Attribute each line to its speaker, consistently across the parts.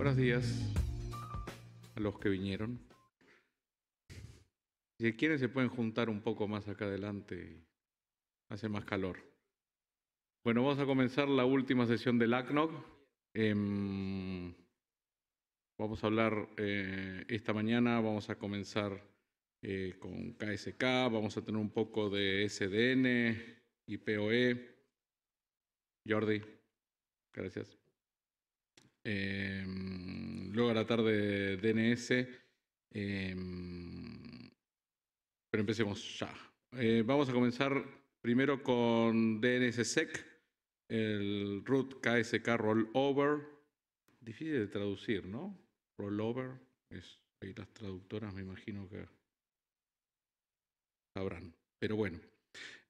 Speaker 1: Buenos días
Speaker 2: a los que vinieron. Si quieren se pueden juntar un poco más acá adelante, hace más calor. Bueno, vamos a comenzar la última sesión del ACNOC. Em, vamos a hablar eh, esta mañana, vamos a comenzar eh, con KSK, vamos a tener un poco de SDN y POE. Jordi, gracias. Em, luego a la tarde DNS. Em, pero empecemos ya. Eh, vamos a comenzar primero con DNSSEC, el root KSK rollover. Difícil de traducir, ¿no? Rollover. ahí las traductoras me imagino que sabrán. Pero bueno.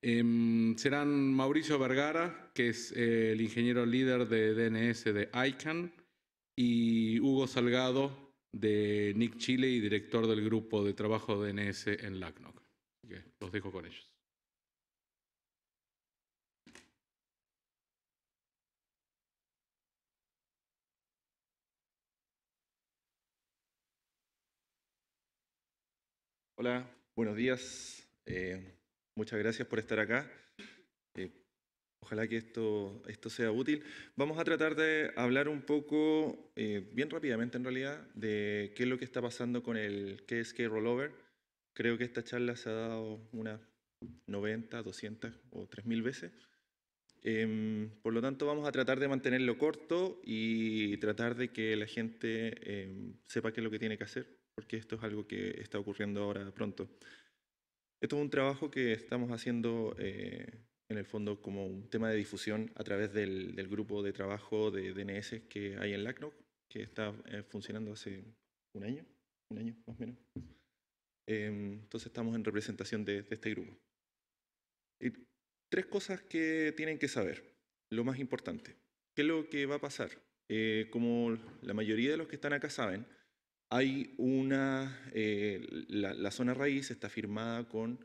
Speaker 2: Em, serán Mauricio Vergara, que es el ingeniero líder de DNS de ICANN, y Hugo Salgado de Nick Chile y director del grupo de trabajo de NS en LACNOC. los dejo con ellos.
Speaker 3: Hola, buenos días. Eh, muchas gracias por estar acá ojalá que esto, esto sea útil. Vamos a tratar de hablar un poco, eh, bien rápidamente en realidad, de qué es lo que está pasando con el KSK Rollover. Creo que esta charla se ha dado unas 90, 200 o 3.000 veces. Em, por lo tanto, vamos a tratar de mantenerlo corto y tratar de que la gente em, sepa qué es lo que tiene que hacer, porque esto es algo que está ocurriendo ahora pronto. Esto es un trabajo que estamos haciendo eh, en el fondo como un tema de difusión a través del, grupo de trabajo de DNS que hay en LACNOC, que está eh, funcionando hace un año, un año más o menos. Em, entonces estamos en representación de, este grupo. Y tres cosas que tienen que saber. Lo más importante, ¿qué es lo que va a pasar? Eh, como la mayoría de los que están acá saben, hay una, eh, la, la zona raíz está firmada con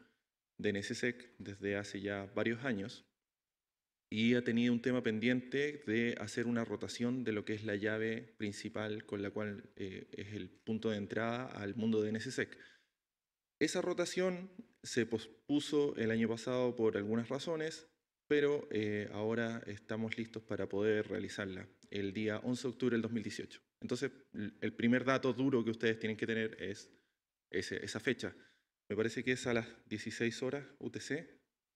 Speaker 3: de NSSEC desde hace ya varios años y ha tenido un tema pendiente de hacer una rotación de lo que es la llave principal con la cual eh, es el punto de entrada al mundo de NSSEC. Esa rotación se pospuso el año pasado por algunas razones, pero eh, ahora estamos listos para poder realizarla el día 11 de octubre del 2018. Entonces, el primer dato duro que ustedes tienen que tener es esa fecha me parece que es a las 16 horas UTC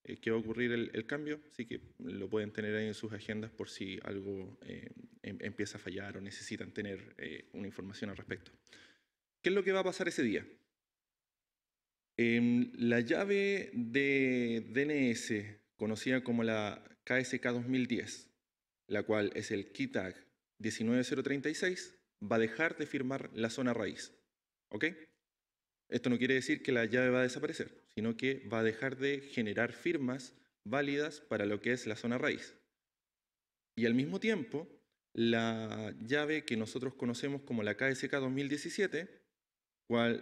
Speaker 3: eh, que va a ocurrir el, cambio, así que lo pueden tener ahí en sus agendas por si algo eh, em, empieza a fallar o necesitan tener eh, una información al respecto. ¿Qué es lo que va a pasar ese día? Em, la llave de DNS, conocida como la KSK 2010, la cual es el key tag 19036, va a dejar de firmar la zona raíz. ¿Ok? Esto no quiere decir que la llave va a desaparecer, sino que va a dejar de generar firmas válidas para lo que es la zona raíz. Y al mismo tiempo, la llave que nosotros conocemos como la KSK 2017,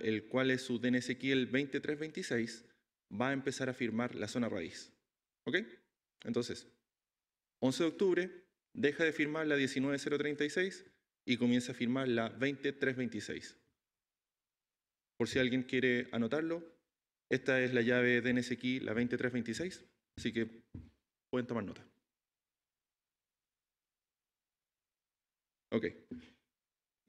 Speaker 3: el cual es su DNSQ el 2326, va a empezar a firmar la zona raíz. ¿Ok? Entonces, 11 de octubre deja de firmar la 19036 y comienza a firmar la 2326. Por si alguien quiere anotarlo, esta es la llave DNS Key, la 2326, así que pueden tomar nota. Ok.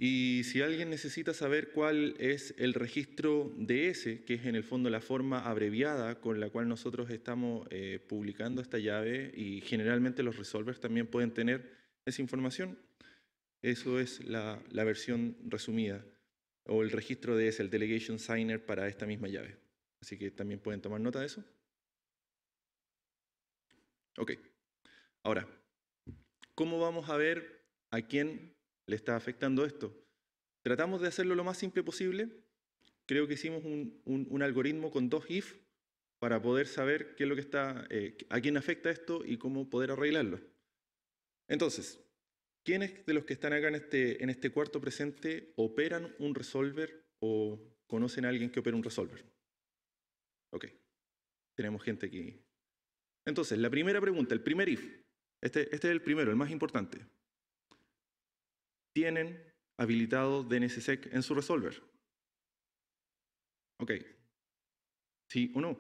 Speaker 3: Y si alguien necesita saber cuál es el registro DS, que es en el fondo la forma abreviada con la cual nosotros estamos eh, publicando esta llave y generalmente los resolvers también pueden tener esa información, eso es la versión resumida o el registro de es el delegation signer para esta misma llave. Así que también pueden tomar nota de eso. Ok. Ahora, ¿cómo vamos a ver a quién le está afectando esto? Tratamos de hacerlo lo más simple posible. Creo que hicimos un, algoritmo con dos if para poder saber qué es lo que está, eh, a quién afecta esto y cómo poder arreglarlo. Entonces, ¿Quiénes de los que están acá este, en este, cuarto presente operan un resolver o conocen a alguien que opera un resolver? Ok, tenemos gente aquí. Entonces, la primera pregunta, el primer if, este, este es el primero, el más importante. ¿Tienen habilitado DNSSEC en su resolver? Ok, sí o no.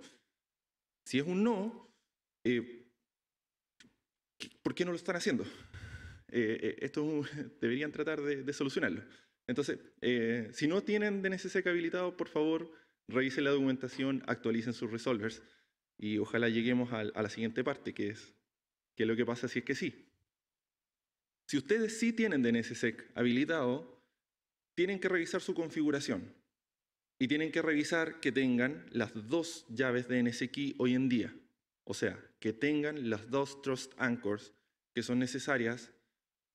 Speaker 3: Si es un no, eh, ¿por qué no lo están haciendo? Eh, eh, esto deberían tratar de, solucionarlo. Entonces, eh, si no tienen DNSSEC habilitado, por favor, revisen la documentación, actualicen sus resolvers y ojalá lleguemos a, la siguiente parte, que es qué lo que pasa si es que sí. Si ustedes sí tienen DNSSEC habilitado, tienen que revisar su configuración y tienen que revisar que tengan las dos llaves de NSKey hoy en día. O sea, que tengan las dos Trust Anchors que son necesarias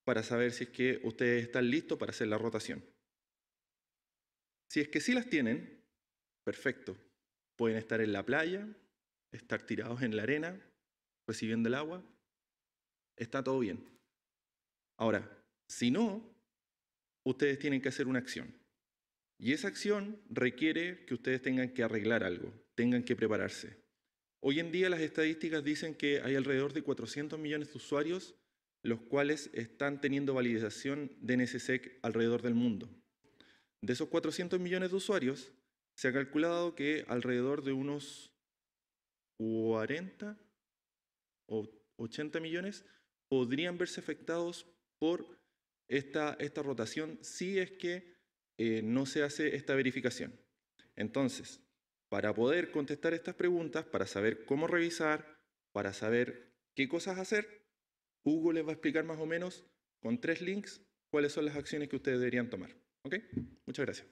Speaker 3: para saber si es que ustedes están listos para hacer la rotación. Si es que sí las tienen, perfecto. Pueden estar en la playa, estar tirados en la arena, recibiendo el agua. Está todo bien. Ahora, si no, ustedes tienen que hacer una acción. Y esa acción requiere que ustedes tengan que arreglar algo, tengan que prepararse. Hoy en día las estadísticas dicen que hay alrededor de 400 millones de usuarios los cuales están teniendo validación de NSSEC e alrededor del mundo. De esos 400 millones de usuarios, se ha calculado que alrededor de unos 40 o 80 millones podrían verse afectados por esta, esta rotación si es que eh, no se hace esta verificación. Entonces, para poder contestar estas preguntas, para saber cómo revisar, para saber qué cosas hacer, Hugo les va a explicar más o menos con tres links cuáles son las acciones que ustedes deberían tomar. ¿Ok? Muchas gracias.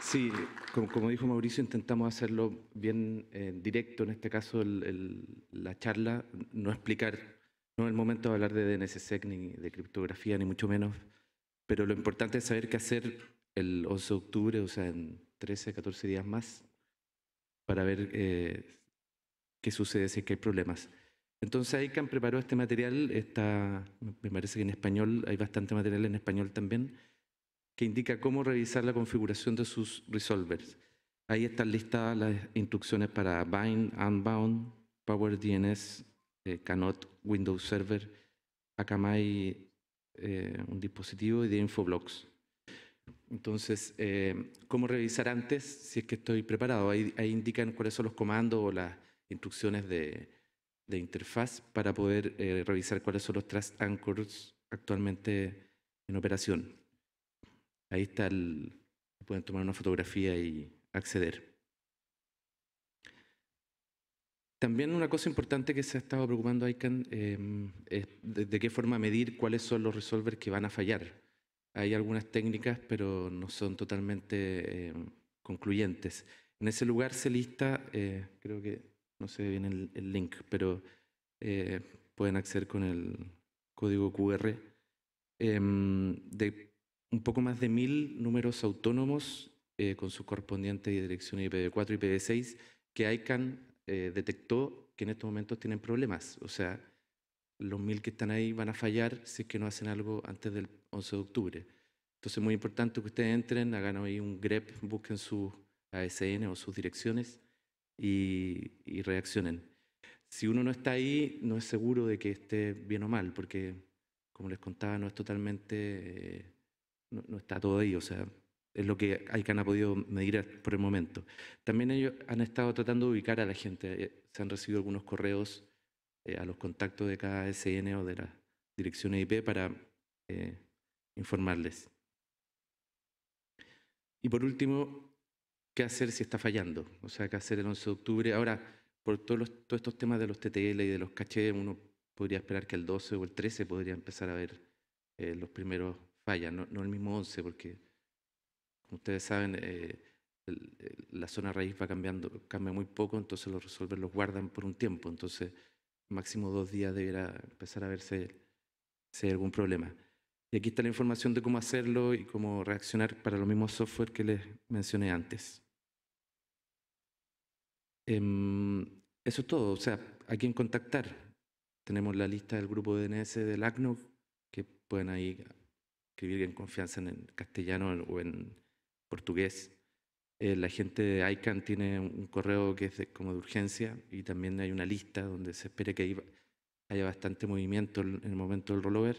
Speaker 1: Sí, como, dijo Mauricio, intentamos hacerlo bien en eh, directo, en este caso la charla, no explicar, no es el momento de hablar de DNSSEC ni de criptografía, ni mucho menos, pero lo importante es saber qué hacer el 11 de octubre, o sea, en 13, 14 días más, para ver eh, qué sucede si que hay problemas. Entonces ICANN preparó este material, me parece que en español, hay bastante material en español también, que indica cómo revisar la configuración de sus resolvers. Ahí están listadas las instrucciones para bind, unbound, PowerDNS, eh, Canot, Windows Server, Akamai, eh, un dispositivo y de Infoblox. Entonces, eh, ¿cómo revisar antes si es que estoy preparado? Ahí, indican cuáles son los comandos o las instrucciones de, interfaz para poder eh, revisar cuáles son los Trust Anchors actualmente en operación. Ahí está Pueden tomar una fotografía y acceder. También una cosa importante que se ha estado preocupando ICANN eh, es de, qué forma medir cuáles son los resolvers que van a fallar hay algunas técnicas, pero no son totalmente eh, concluyentes. En ese lugar se lista, eh, creo que no se ve bien el, link, pero eh, pueden acceder con el código QR, em, de un poco más de mil números autónomos con su correspondiente dirección IPv4 y IPv6 que ICANN detectó que en estos momentos tienen problemas. O sea, los mil que están ahí van a fallar si es que no hacen algo antes del 11 de octubre. Entonces es muy importante que ustedes entren, hagan ahí un grep, busquen su ASN o sus direcciones y, reaccionen. Si uno no está ahí, no es seguro de que esté bien o mal, porque como les contaba, no es totalmente, eh, no, está todo ahí, o sea, es lo que hay que ha podido medir por el momento. También ellos han estado tratando de ubicar a la gente, eh, se han recibido algunos correos eh, a los contactos de cada SN o de la dirección IP para eh, informarles. Y por último, ¿qué hacer si está fallando? O sea, ¿qué hacer el 11 de octubre? Ahora, por todos, estos temas de los TTL y de los caché, uno podría esperar que el 12 o el 13 podría empezar a ver eh, los primeros fallas, no, el mismo 11, porque, como ustedes saben, la zona raíz va cambiando, cambia muy poco, entonces los resolver los guardan por un tiempo. Entonces, máximo dos días deberá empezar a verse si hay algún problema. Y aquí está la información de cómo hacerlo y cómo reaccionar para los mismos software que les mencioné antes. Em, eso es todo. O sea, a quién contactar. Tenemos la lista del grupo DNS del ACNO, que pueden ahí escribir en confianza en castellano o en portugués. Eh, la gente de ICANN tiene un correo que es como de urgencia y también hay una lista donde se espera que haya, bastante movimiento en el momento del rollover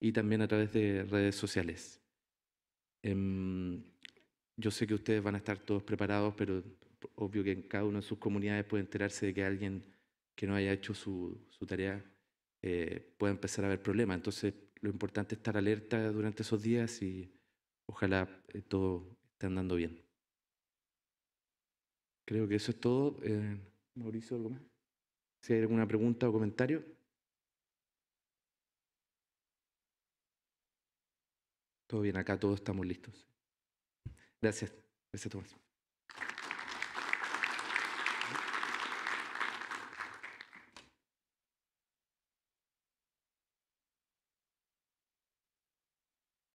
Speaker 1: y también a través de redes sociales. Em, yo sé que ustedes van a estar todos preparados, pero obvio que en cada una de sus comunidades puede enterarse de que alguien que no haya hecho su, tarea eh, puede empezar a haber problemas. Entonces, lo importante es estar alerta durante esos días y ojalá eh, todo esté andando bien. Creo que eso es todo. Eh, Mauricio, ¿algo más? Si hay alguna pregunta o comentario. Todo bien, acá todos estamos listos. Gracias. Gracias, Tomás.